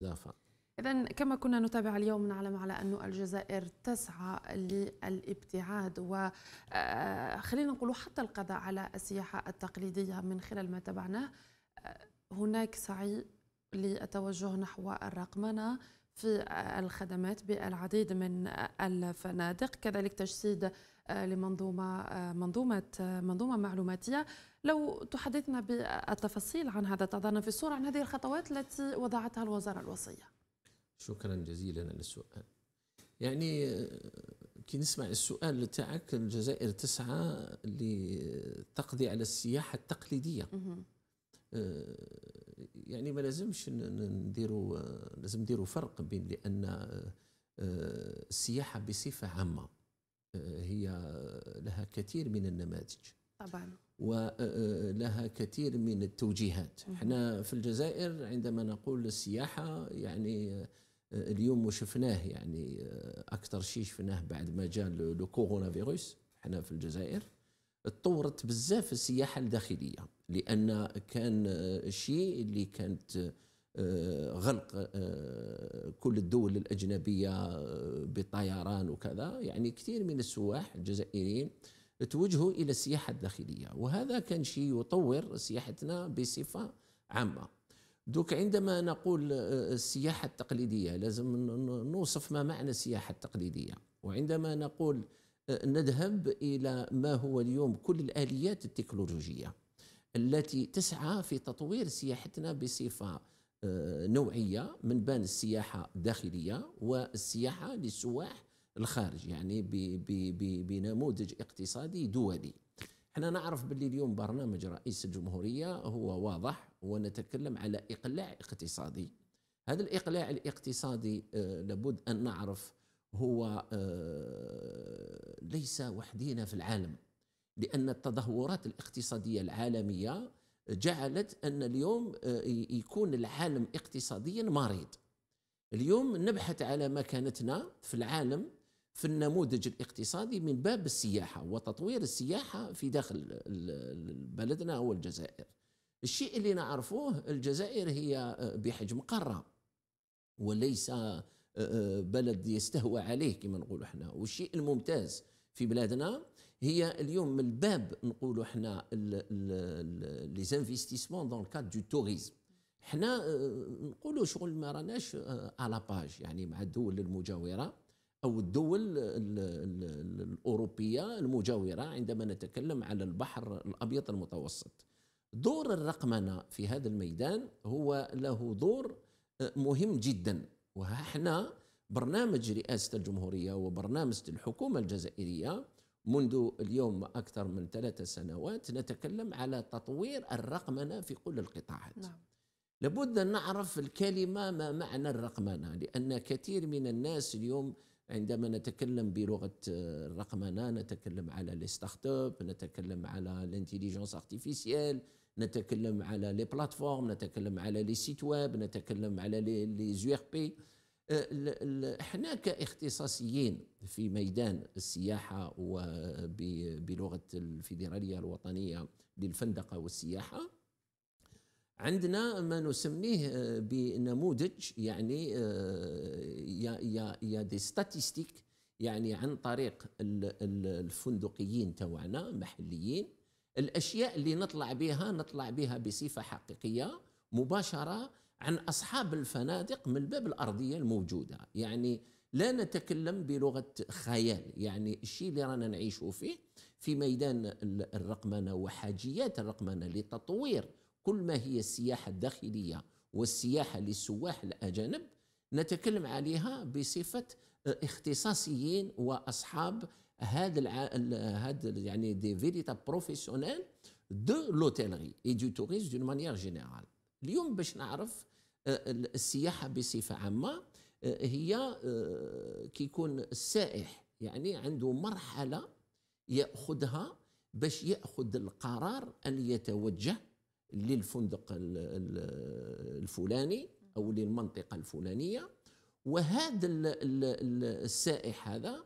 دافع إذا كما كنا نتابع اليوم نعلم على أن الجزائر تسعى للابتعاد وخلينا آه، نقول حتى القضاء على السياحة التقليدية من خلال ما تابعناه آه، هناك سعي للتوجه نحو الرقمنة في الخدمات بالعديد من الفنادق كذلك تجسيد آه، لمنظومة منظومة منظومة معلوماتية لو تحدثنا بالتفاصيل عن هذا تضعنا في الصورة عن هذه الخطوات التي وضعتها الوزارة الوصية شكرا جزيلا على السؤال يعني آه، كي نسمع السؤال تاعك الجزائر تسعى لتقضي على السياحة التقليدية آه، يعني ما لازمش نديروا آه، لازم نديروا فرق بين لأن السياحة بصفة عامة هي لها كثير من النماذج طبعا ولها آه، آه، كثير من التوجيهات احنا في الجزائر عندما نقول السياحة يعني آه، اليوم شفناه يعني أكثر شيء شفناه بعد ما جاء لو كورونا فيروس احنا في الجزائر تطورت بزاف السياحة الداخلية لأن كان الشيء اللي كانت غلق كل الدول الأجنبية بالطيران وكذا يعني كثير من السواح الجزائريين توجهوا الى السياحه الداخليه وهذا كان شيء يطور سياحتنا بصفه عامه دوك عندما نقول آه، السياحه التقليديه لازم نوصف ما معنى السياحه التقليديه وعندما نقول آه، نذهب الى ما هو اليوم كل الاليات التكنولوجيه التي تسعى في تطوير سياحتنا بصفه آه، نوعيه من بين السياحه الداخليه والسياحه للسواح الخارج يعني بنموذج اقتصادي دولي احنا نعرف باللي اليوم برنامج رئيس الجمهورية هو واضح ونتكلم على إقلاع اقتصادي هذا الإقلاع الاقتصادي آه، لابد أن نعرف هو آه، ليس وحدينا في العالم لأن التدهورات الاقتصادية العالمية جعلت أن اليوم آه، يكون العالم اقتصاديا مريض اليوم نبحث على مكانتنا في العالم في النموذج الاقتصادي من باب السياحة وتطوير السياحة في داخل بلدنا أو الجزائر الشيء اللي نعرفوه الجزائر هي آه، بحجم قارة وليس آه، آه، بلد يستهوى عليه كما نقولوا احنا والشيء الممتاز في بلادنا هي اليوم من الباب نقولوا احنا لي دون كاد دو توريزم احنا نقولوا شغل ما راناش على باج يعني مع الدول المجاوره أو الدول الأوروبية المجاورة عندما نتكلم على البحر الأبيض المتوسط دور الرقمنة في هذا الميدان هو له دور آه، مهم جدا وحنا برنامج رئاسة الجمهورية وبرنامج الحكومة الجزائرية منذ اليوم أكثر من ثلاثة سنوات نتكلم على تطوير الرقمنة في كل القطاعات نعم. لابد أن نعرف الكلمة ما معنى الرقمنة لأن كثير من الناس اليوم عندما نتكلم بلغه الرقمنه نتكلم على لي ستارت اب نتكلم على الانتيليجنس ارتيفيسيال نتكلم على لي بلاتفورم نتكلم على لي سيت ويب نتكلم على لي زو ار بي احنا كاختصاصيين في ميدان السياحه وبلغه الفيدراليه الوطنيه للفندقه والسياحه عندنا ما نسميه آه، بنموذج يعني آه، يا يا يا دي ستاتيستيك يعني عن طريق الفندقيين توعنا محليين الاشياء اللي نطلع بها نطلع بها بصفه حقيقيه مباشره عن اصحاب الفنادق من باب الارضيه الموجوده يعني لا نتكلم بلغه خيال يعني الشيء اللي رانا نعيشه فيه في ميدان الرقمنه وحاجيات الرقمنه لتطوير كل ما هي السياحة الداخلية والسياحة للسواح الأجانب نتكلم عليها بصفة اختصاصيين وأصحاب هذا الع... هذا يعني دي فيريتا بروفيسيونيل دو لوتيلغي اي دو توريست دون مانيير جينيرال اليوم باش نعرف آه، السياحة بصفة عامة آه، هي آه، كيكون السائح يعني عنده مرحلة يأخذها باش يأخذ القرار أن يتوجه للفندق الفلاني او للمنطقه الفلانيه وهذا السائح هذا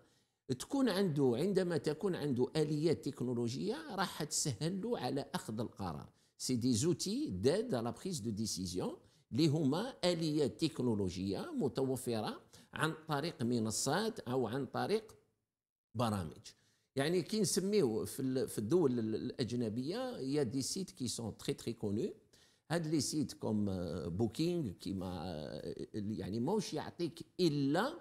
تكون عنده عندما تكون عنده اليات تكنولوجيه راح تسهل له على اخذ القرار سي دي زوتي داد لا بريز دو ديسيزيون اللي هما اليات تكنولوجيه متوفره عن طريق منصات او عن طريق برامج يعني كي نسميو في الدول الاجنبيه يا دي سيت كي سون تري تري كونو هاد لي سيت كوم بوكينغ آه، كيما آه، يعني ماهوش يعطيك الا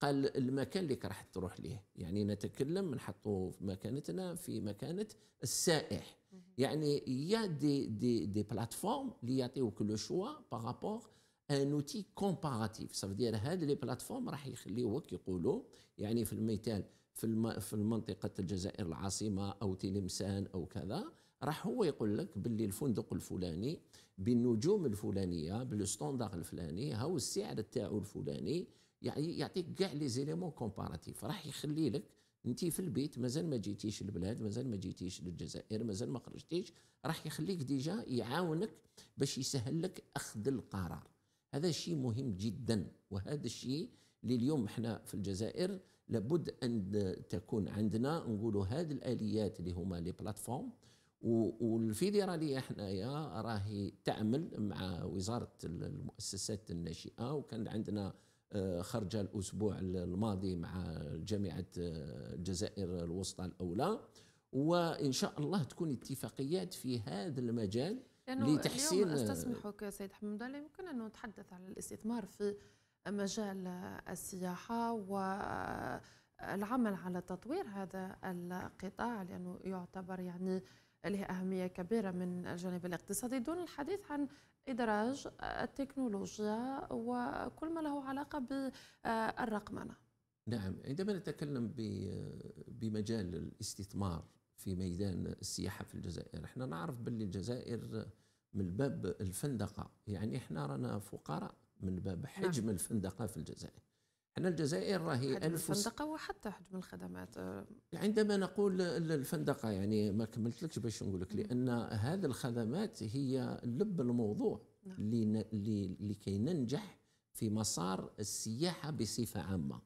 قال المكان اللي راح تروح ليه يعني نتكلم نحطوا مكانتنا في مكانه السائح يعني يا دي دي دي بلاتفورم اللي يعطيوك لو شوا بارابور ان اوتي كومباراتيف سافدير هاد لي بلاتفورم راح يخليوك يقولوا يعني في المثال في في منطقه الجزائر العاصمه او تلمسان او كذا راح هو يقول لك باللي الفندق الفلاني بالنجوم الفلانيه بالستاندار الفلاني هاو السعر تاعو الفلاني يعني يعطيك كاع لي زيليمون كومباراتيف راح يخلي لك انت في البيت مازال ما جيتيش البلاد مازال ما جيتيش للجزائر مازال ما خرجتيش راح يخليك ديجا يعاونك باش يسهل لك اخذ القرار هذا شيء مهم جدا وهذا الشيء اللي اليوم احنا في الجزائر لابد ان تكون عندنا نقولوا هذه الاليات اللي هما لي بلاتفورم والفيدراليه حنايا راهي تعمل مع وزاره المؤسسات الناشئه وكان عندنا آه، خرج الاسبوع الماضي مع جامعه آه، الجزائر الوسطى الاولى وان شاء الله تكون اتفاقيات في هذا المجال لتحسين اليوم استسمحك سيد حمد الله يمكن ان نتحدث على الاستثمار في مجال السياحة والعمل على تطوير هذا القطاع لأنه يعتبر يعني له أهمية كبيرة من الجانب الاقتصادي دون الحديث عن إدراج التكنولوجيا وكل ما له علاقة بالرقمنة نعم عندما نتكلم بمجال الاستثمار في ميدان السياحة في الجزائر احنا نعرف باللي الجزائر من باب الفندقة يعني احنا رانا فقراء من باب نعم. حجم نعم. الفندقه في الجزائر احنا الجزائر راهي ألف الفندقة وحتى حجم الخدمات آه. عندما نقول الفندقة يعني ما كملتلكش باش نقول لك لأن هذه الخدمات هي لب الموضوع نعم. لكي ننجح في مسار السياحة بصفة عامة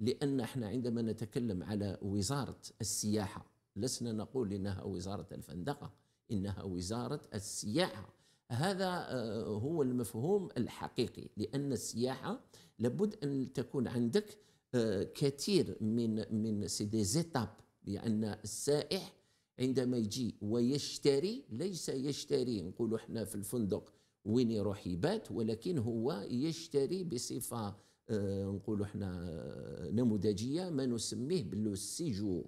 لأن احنا عندما نتكلم على وزارة السياحة لسنا نقول إنها وزارة الفندقة إنها وزارة السياحة هذا آه، هو المفهوم الحقيقي لأن السياحة لابد أن تكون عندك آه، كثير من من سي دي زيتاب لأن السائح عندما يجي ويشتري ليس يشتري نقولوا احنا في الفندق وين يروح يبات ولكن هو يشتري بصفه آه، نقولوا احنا نموذجيه ما نسميه باللو سيجور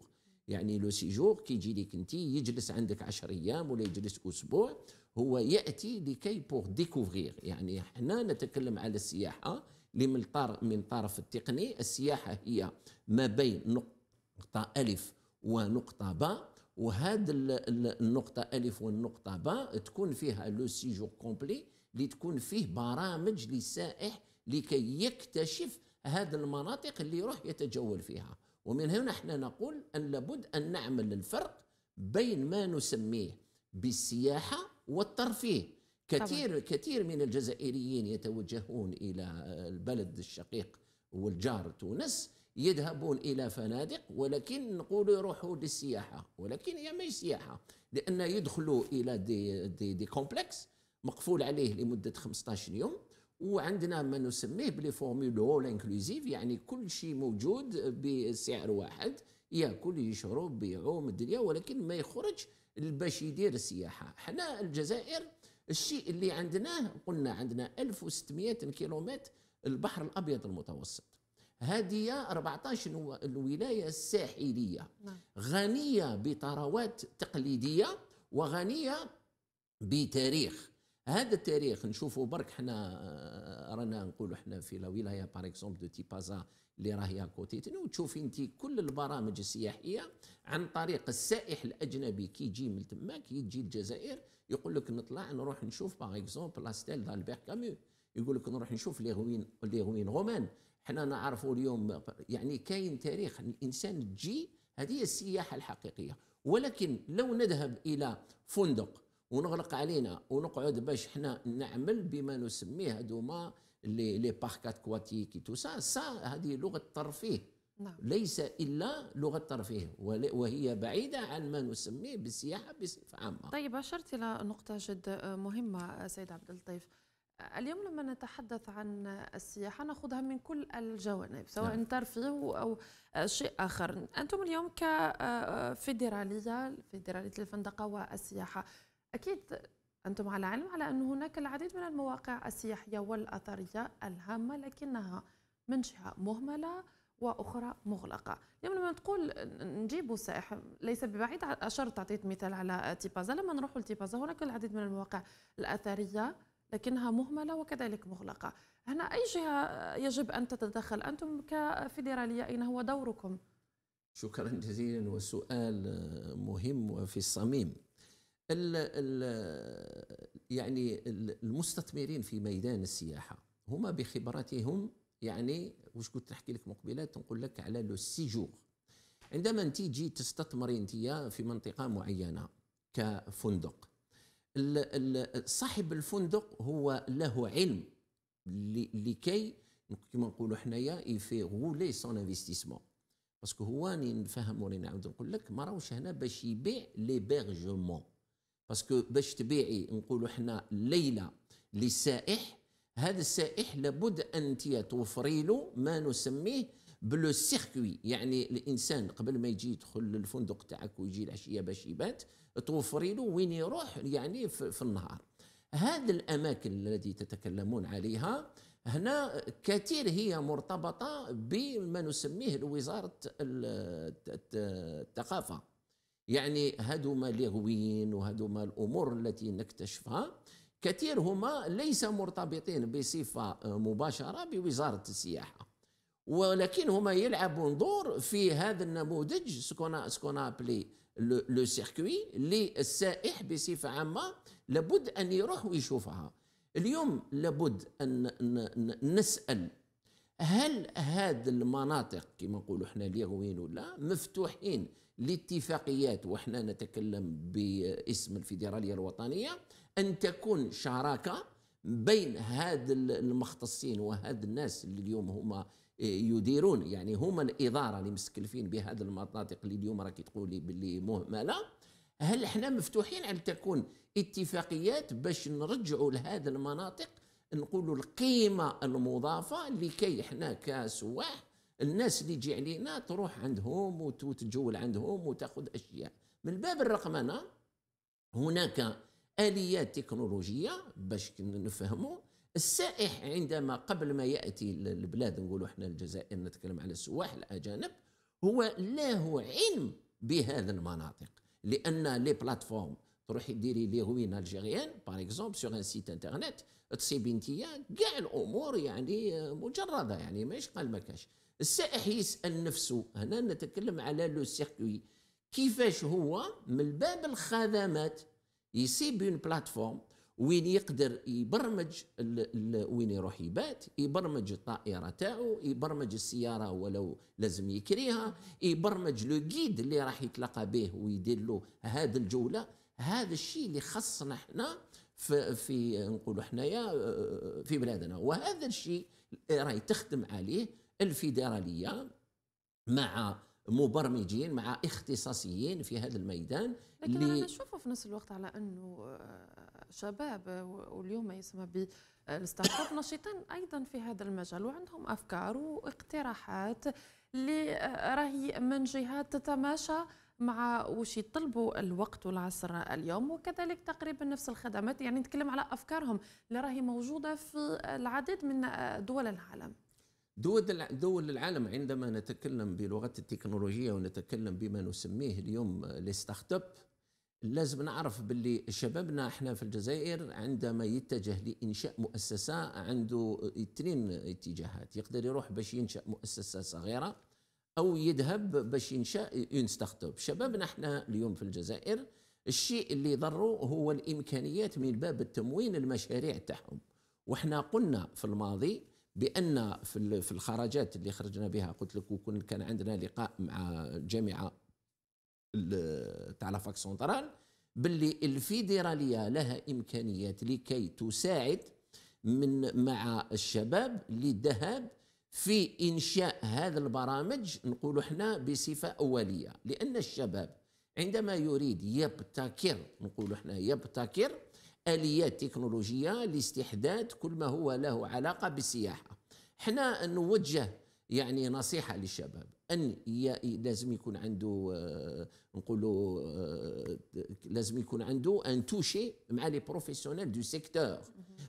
يعني لو سيجور كيجي لك انت يجلس عندك 10 ايام ولا يجلس اسبوع هو ياتي لكي بور ديكوفغير يعني احنا نتكلم على السياحه اللي من من الطرف التقني السياحه هي ما بين نقطه الف ونقطه باء وهذا النقطة ألف والنقطة باء تكون فيها لو سيجور كومبلي اللي تكون فيه برامج للسائح لكي يكتشف هذه المناطق اللي يروح يتجول فيها ومن هنا احنا نقول أن لابد أن نعمل الفرق بين ما نسميه بالسياحة والترفيه كثير طبعا. كثير من الجزائريين يتوجهون الى البلد الشقيق والجار تونس يذهبون الى فنادق ولكن نقولوا يروحوا للسياحه ولكن هي ماشي سياحه لان يدخلوا الى دي دي, دي كومبلكس مقفول عليه لمده 15 يوم وعندنا ما نسميه بلي فورمولو اول انكلوزيف يعني كل شيء موجود بسعر واحد ياكل يشرب يعوم الدنيا ولكن ما يخرج باش يدير السياحه حنا الجزائر الشيء اللي عندناه قلنا عندنا 1600 كيلومتر البحر الابيض المتوسط هذه 14 الولايه الساحليه نعم. غنيه بثروات تقليديه وغنيه بتاريخ هذا التاريخ نشوفوا برك حنا آه، رانا نقولوا حنا في لا ولايه باغ اكزومبل دو تيبازا اللي راهي كوتي وتشوفي انت كل البرامج السياحيه عن طريق السائح الاجنبي كي يجي من تما كي يجي الجزائر يقول لك نطلع نروح نشوف باغ اكزومبل لاستيل دالبير كامو يقول لك نروح نشوف لي غوين لي غوين رومان حنا نعرفوا اليوم يعني كاين تاريخ الانسان تجي هذه هي السياحه الحقيقيه ولكن لو نذهب الى فندق ونغلق علينا ونقعد باش حنا نعمل بما نسميه هذوما لي لي باركات كواتيك تو سا سا هذه لغه الترفيه نعم. ليس الا لغه الترفيه وهي بعيده عن ما نسميه بالسياحه بصفه عامه. طيب اشرت الى نقطه جد مهمه سيد عبد اللطيف. اليوم لما نتحدث عن السياحة نأخذها من كل الجوانب سواء نعم. ترفيه أو شيء آخر أنتم اليوم كفيدرالية آه، فيدرالية الفندقة والسياحة أكيد أنتم على علم على أن هناك العديد من المواقع السياحية والأثرية الهامة لكنها من جهة مهملة واخرى مغلقه اليوم لما تقول نجيبوا السائح ليس ببعيد اشرت اعطيت مثال على تيبازا لما نروح لتيبازا هناك العديد من المواقع الاثريه لكنها مهمله وكذلك مغلقه هنا اي جهه يجب ان تتدخل انتم كفيدراليه اين هو دوركم شكرا جزيلا وسؤال مهم وفي الصميم ال الـ يعني المستثمرين في ميدان السياحه هما بخبرتهم يعني واش كنت نحكي لك مقبله تنقول لك على لو سيجور عندما انت تجي تستثمري انت في منطقه معينه كفندق صاحب الفندق هو له علم لكي كما نقولوا حنايا يفي غولي سون انفستيسمون باسكو هو راني نفهم وراني نعاود نقول لك ما راهوش هنا باش يبيع لي بيرجمون باسكو باش تبيعي نقولوا حنا ليله للسائح هذا السائح لابد انت توفري له ما نسميه بلو سيركوي يعني الانسان قبل ما يجي يدخل للفندق تاعك ويجي العشيه باش يبات توفري له وين يروح يعني في, في النهار هذه الاماكن التي تتكلمون عليها هنا كثير هي مرتبطه بما نسميه وزاره الثقافه يعني هذوما لغوين وهذوما الامور التي نكتشفها كثير هما ليس مرتبطين بصفه مباشره بوزاره السياحه ولكن هما يلعبون دور في هذا النموذج سكونا سكونا بلي لو سيركوي اللي السائح بصفه عامه لابد ان يروح ويشوفها اليوم لابد ان نسال هل هذه المناطق كما نقولوا حنا ليغوين ولا مفتوحين الاتفاقيات وحنا نتكلم باسم الفيدرالية الوطنية أن تكون شراكة بين هاد المختصين وهاد الناس اللي اليوم هما يديرون يعني هما الإدارة اللي مسكلفين بهذا المناطق اللي اليوم راكي تقولي باللي مهملة هل احنا مفتوحين على تكون اتفاقيات باش نرجعوا لهذه المناطق نقولوا القيمة المضافة لكي احنا كسواح الناس اللي تجي علينا تروح عندهم وتتجول عندهم وتاخذ اشياء من باب الرقمنه هناك اليات تكنولوجيه باش نفهموا السائح عندما قبل ما ياتي للبلاد نقولوا احنا الجزائر نتكلم على السواح الاجانب هو له علم بهذه المناطق لان لي بلاتفورم تروحي ديري لي روين الجيريان باغ اكزومبل سور ان سيت انترنت تسيبنتيا كاع الامور يعني مجرده يعني ماهيش قال ما كاش السائح يسال نفسه هنا نتكلم على لو سيركوي كيفاش هو من باب الخدمات يسيب اون بلاتفورم وين يقدر يبرمج الـ الـ وين يروح يبات يبرمج الطائره تاعو يبرمج السياره ولو لازم يكريها يبرمج لو جيد اللي راح يتلقى به ويدير له هذه الجوله هذا الشيء اللي خصنا احنا في, في آه، نقولوا حنايا آه، آه، في بلادنا وهذا الشيء راهي تخدم عليه الفيدراليه مع مبرمجين مع اختصاصيين في هذا الميدان لكن لي... انا نشوفه في نفس الوقت على انه شباب واليوم ما يسمى بالستارت اب نشيطين ايضا في هذا المجال وعندهم افكار واقتراحات اللي راهي من جهات تتماشى مع وش يطلبوا الوقت والعصر اليوم وكذلك تقريبا نفس الخدمات يعني نتكلم على افكارهم اللي راهي موجوده في العديد من دول العالم دول دول العالم عندما نتكلم بلغه التكنولوجيا ونتكلم بما نسميه اليوم لي ستارت اب لازم نعرف باللي شبابنا احنا في الجزائر عندما يتجه لانشاء مؤسسه عنده اثنين اتجاهات يقدر يروح باش ينشا مؤسسه صغيره او يذهب باش ينشا اون شباب نحن شبابنا اليوم في الجزائر الشيء اللي ضروا هو الامكانيات من باب التموين المشاريع تاعهم وحنا قلنا في الماضي بان في الخرجات اللي خرجنا بها قلت لك وكن كان عندنا لقاء مع جامعه تاع لافاك سونترال باللي الفيدراليه لها امكانيات لكي تساعد من مع الشباب للذهاب في انشاء هذا البرامج نقول احنا بصفه اوليه لان الشباب عندما يريد يبتكر نقول احنا يبتكر اليات تكنولوجيه لاستحداث كل ما هو له علاقه بالسياحه احنا نوجه يعني نصيحة للشباب أن لازم يكون عنده آه، نقولوا آه، لازم يكون عنده أن توشي مع لي بروفيسيونيل دو سيكتور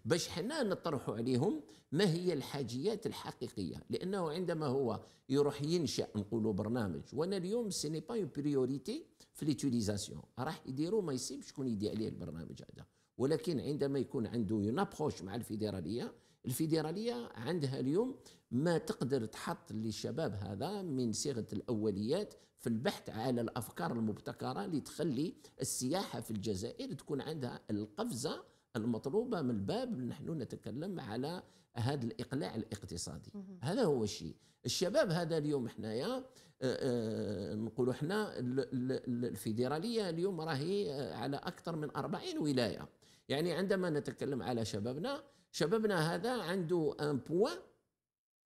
باش حنا نطرحوا عليهم ما هي الحاجيات الحقيقية لأنه عندما هو يروح ينشأ نقولوا برنامج وأنا اليوم سي با اون بريوريتي في ليتيليزاسيون راح يديروا ما يصيب شكون يدي عليه البرنامج هذا ولكن عندما يكون عنده ينابخوش مع الفيدرالية الفيدرالية عندها اليوم ما تقدر تحط للشباب هذا من صيغه الاوليات في البحث على الافكار المبتكره اللي تخلي السياحه في الجزائر تكون عندها القفزه المطلوبه من الباب نحن نتكلم على هذا الاقلاع الاقتصادي هذا هو الشيء الشباب هذا اليوم حنايا آه، آه، نقولوا حنا الفيدراليه اليوم راهي آه، على اكثر من 40 ولايه يعني عندما نتكلم على شبابنا شبابنا هذا عنده ان بوان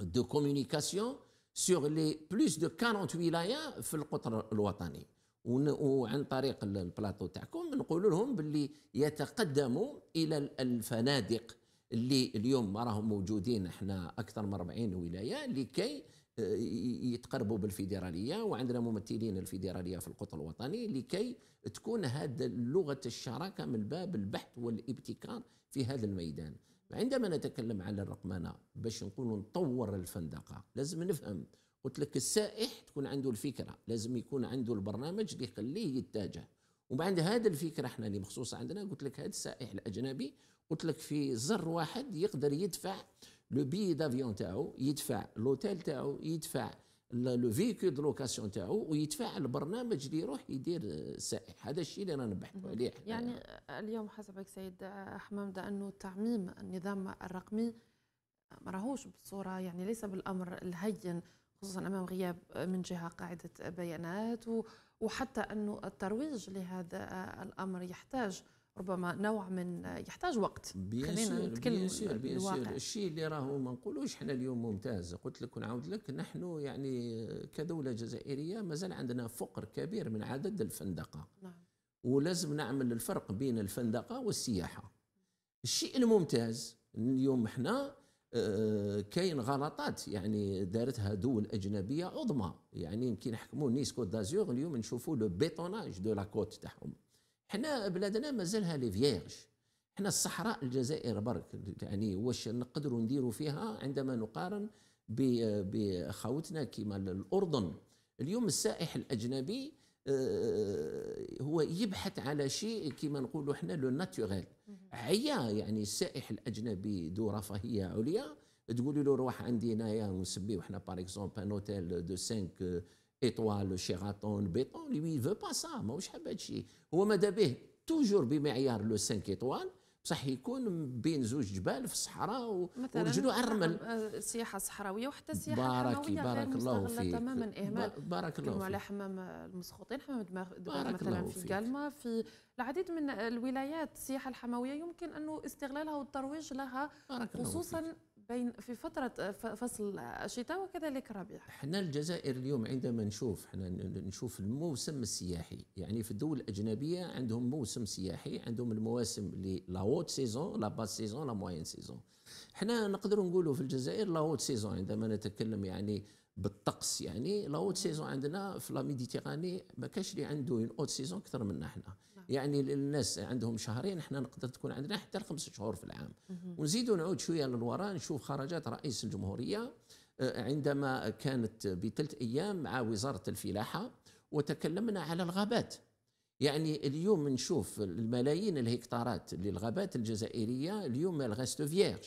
de communication sur les plus de 40 ولايه في القطر الوطني وعن طريق البلاطو تاعكم نقول لهم باللي يتقدموا الى الفنادق اللي اليوم راهم موجودين احنا اكثر من 40 ولايه لكي يتقربوا بالفيدراليه وعندنا ممثلين الفيدراليه في القطر الوطني لكي تكون هذه لغه الشراكه من باب البحث والابتكار في هذا الميدان عندما نتكلم على الرقمنه باش نقولوا نطور الفندقه لازم نفهم قلت لك السائح تكون عنده الفكره لازم يكون عنده البرنامج اللي يخليه يتجه ومن بعد هذا الفكره احنا اللي مخصوصه عندنا قلت لك هذا السائح الاجنبي قلت لك في زر واحد يقدر يدفع لو بي دافيون تاعو يدفع لوتيل تاعو يدفع لو فيكو دو لوكاسيون تاعو ويتفاعل برنامج اللي يروح يدير السائح هذا الشيء اللي رانا نبحثوا عليه يعني آه، اليوم حسبك سيد آه، حمامده انه تعميم النظام الرقمي آه، ما راهوش بصوره يعني ليس بالامر الهين خصوصا امام غياب من جهه قاعده بيانات وحتى انه الترويج لهذا الامر يحتاج ربما نوع من يحتاج وقت خلينا نتكلم بيسير بيسير الشيء اللي راهو ما نقولوش احنا اليوم ممتاز قلت لك ونعاود لك نحن يعني كدوله جزائريه مازال عندنا فقر كبير من عدد الفندقه نعم. ولازم نعمل الفرق بين الفندقه والسياحه الشيء الممتاز اليوم احنا آه، كاين غلطات يعني دارتها دول اجنبيه عظمى يعني يمكن نحكموا نيس كوت دازور اليوم نشوفوا لو بيتوناج دو لا كوت تاعهم حنا بلادنا مازالها لي فييرج حنا الصحراء الجزائر برك يعني واش نقدروا نديروا فيها عندما نقارن بخوتنا كيما الاردن اليوم السائح الاجنبي آه، هو يبحث على شيء كما نقولوا حنا لو ناتوريل عيا يعني السائح الاجنبي ذو رفاهيه عليا تقولي له روح عندي هنايا ونسميو حنا باغ اكزومبل ان اوتيل دو 5 ايطوال شيراتون بيتون لوي يفو با سا ماهوش حاب هادشي هو ماذا به توجور بمعيار لو 5 ايطوال بصح يكون بين زوج جبال في الصحراء ورجلو على الرمل السياحه الصحراويه وحتى السياحه بارك بارك الله فيك تماما اهمال بارك الله فيك على حمام المسخوطين حمام دماغ مثلا في كالما في العديد من الولايات السياحه الحمويه يمكن انه استغلالها والترويج لها خصوصا بين في فترة آه، فصل الشتاء وكذلك الربيع احنا الجزائر اليوم عندما نشوف احنا نشوف الموسم السياحي يعني في الدول الأجنبية عندهم موسم سياحي عندهم المواسم اللي لا هوت سيزون لا باس سيزون لا موين سيزون احنا نقدروا نقولوا في الجزائر لا هوت سيزون عندما نتكلم يعني بالطقس يعني لا هوت سيزون عندنا في لا ميديتيراني ما كاش اللي عنده اون اوت سيزون اكثر منا احنا يعني الناس عندهم شهرين احنا نقدر تكون عندنا حتى لخمس شهور في العام ونزيدوا نعود شويه للوراء نشوف خرجات رئيس الجمهوريه آه، عندما كانت بثلاث ايام مع وزاره الفلاحه وتكلمنا على الغابات يعني اليوم نشوف الملايين الهكتارات للغابات الجزائريه اليوم الغاست فييرج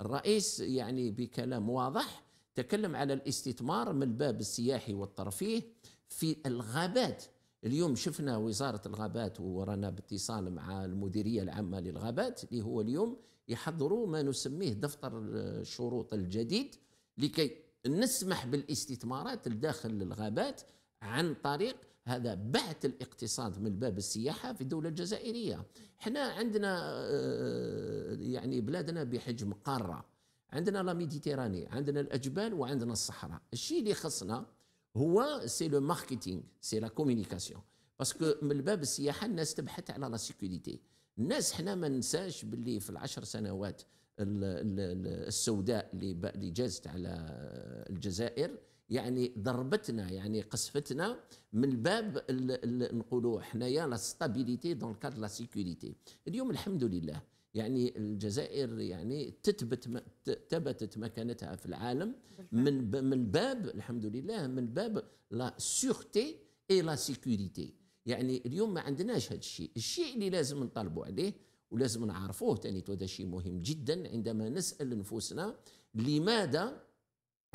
الرئيس يعني بكلام واضح تكلم على الاستثمار من الباب السياحي والترفيه في الغابات اليوم شفنا وزارة الغابات ورانا باتصال مع المديرية العامة للغابات اللي هو اليوم يحضروا ما نسميه دفتر الشروط الجديد لكي نسمح بالاستثمارات لداخل الغابات عن طريق هذا بعث الاقتصاد من باب السياحه في الدوله الجزائريه احنا عندنا آه، يعني بلادنا بحجم قاره عندنا لا ميديتيراني عندنا الاجبال وعندنا الصحراء الشيء اللي خصنا هو سي لو ماركتينغ سي لا كومونيكاسيون باسكو من الباب السياحه الناس تبحث على لا سيكوريتي الناس حنا ما ننساش باللي في العشر سنوات السوداء اللي جازت على الجزائر يعني ضربتنا يعني قصفتنا من باب نقولوا حنايا لا ستابيليتي دون كاد لا سيكوريتي اليوم الحمد لله يعني الجزائر يعني تثبت ثبتت مكانتها في العالم من من باب الحمد لله من باب لا سيغتي اي لا سيكوريتي يعني اليوم ما عندناش هذا الشيء الشيء اللي لازم نطالبوا عليه ولازم نعرفوه تاني هذا شيء مهم جدا عندما نسال نفوسنا لماذا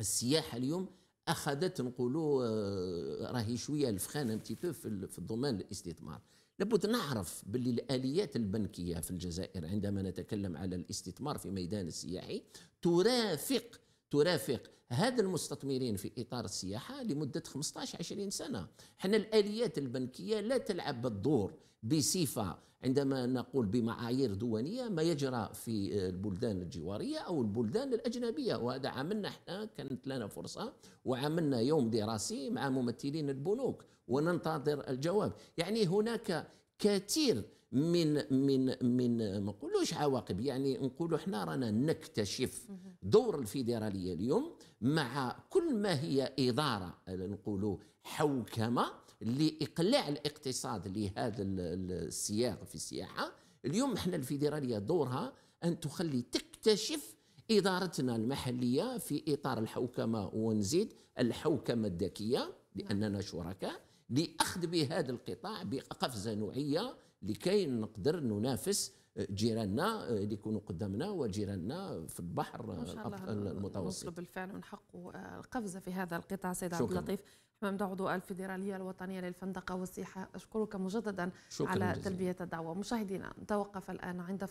السياحه اليوم اخذت نقولوا آه، راهي شويه الفخانه ان بو في الضمان الاستثمار لابد نعرف باللي الاليات البنكيه في الجزائر عندما نتكلم على الاستثمار في ميدان السياحي ترافق ترافق هذا المستثمرين في اطار السياحه لمده 15 20 سنه حنا الاليات البنكيه لا تلعب الدور بصفه عندما نقول بمعايير دولية ما يجرى في البلدان الجوارية أو البلدان الأجنبية وهذا عملنا احنا كانت لنا فرصة وعملنا يوم دراسي مع ممثلين البنوك وننتظر الجواب يعني هناك كثير من من من ما نقولوش عواقب يعني نقولوا حنا رانا نكتشف دور الفيدراليه اليوم مع كل ما هي اداره نقولوا حوكمه لاقلاع الاقتصاد لهذا السياق في السياحه اليوم احنا الفيدراليه دورها ان تخلي تكتشف ادارتنا المحليه في اطار الحوكمه ونزيد الحوكمه الذكيه لاننا شركاء لاخذ بهذا القطاع بقفزه نوعيه لكي نقدر ننافس آه، جيراننا اللي آه، يكونوا قدامنا وجيراننا في البحر آه، المتوسط نطلب بالفعل من ونحققوا القفزه في هذا القطاع سيد عبد اللطيف حمام عضو الفيدراليه الوطنيه للفندقه والسياحه اشكرك مجددا على جزيلا. تلبيه الدعوه مشاهدينا نتوقف الان عند